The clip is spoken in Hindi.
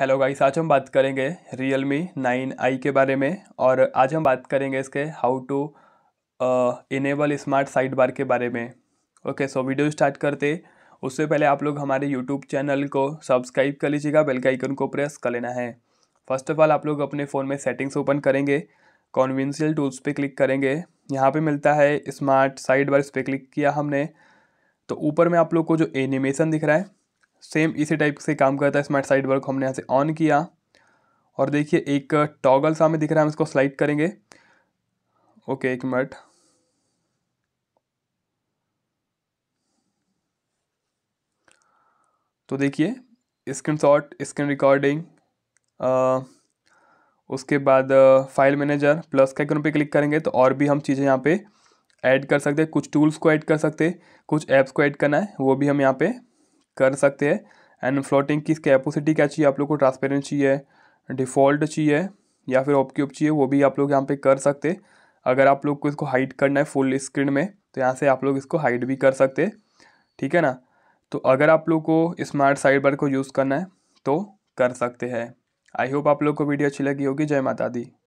हेलो गाइस आज हम बात करेंगे रियल मी नाइन आई के बारे में और आज हम बात करेंगे इसके how to enable smart side bar के बारे में ओके सो वीडियो स्टार्ट करते उससे पहले आप लोग हमारे यूट्यूब चैनल को सब्सक्राइब कर लीजिएगा बेल के आइकन को प्रेस कर लेना है फर्स्ट ऑफ ऑल आप लोग अपने फ़ोन में सेटिंग्स ओपन करेंगे कॉन्वेंशियल टूल्स पर क्लिक करेंगे यहाँ पर मिलता है स्मार्ट साइड बार इस पर क्लिक किया हमने तो ऊपर में आप लोग को जो एनिमेशन दिख रहा है सेम इसी टाइप से काम करता है स्मार्ट साइड वर्क हमने यहाँ से ऑन किया और देखिए एक टॉगल सामने दिख रहा है हम इसको स्लाइड करेंगे ओके एक मिनट तो देखिए स्क्रीन शॉट स्क्रीन रिकॉर्डिंग उसके बाद फाइल मैनेजर प्लस का आइकन पे क्लिक करेंगे तो और भी हम चीज़ें यहाँ पे ऐड कर सकते हैं कुछ टूल्स को ऐड कर सकते हैं कुछ ऐप्स को ऐड करना है वो भी हम यहाँ पे कर सकते हैं एंड फ्लोटिंग की कैपेसिटी क्या चाहिए आप लोग को ट्रांसपेरेंट चाहिए डिफ़ॉल्ट चाहिए या फिर क्यूब चाहिए वो भी आप लोग यहाँ पे कर सकते अगर आप लोग को इसको हाइड करना है फुल स्क्रीन में तो यहाँ से आप लोग इसको हाइड भी कर सकते ठीक है ना तो अगर आप लोग को स्मार्ट साइड बार को यूज़ करना है तो कर सकते हैं आई होप आप लोग को वीडियो अच्छी लगी होगी जय माता दी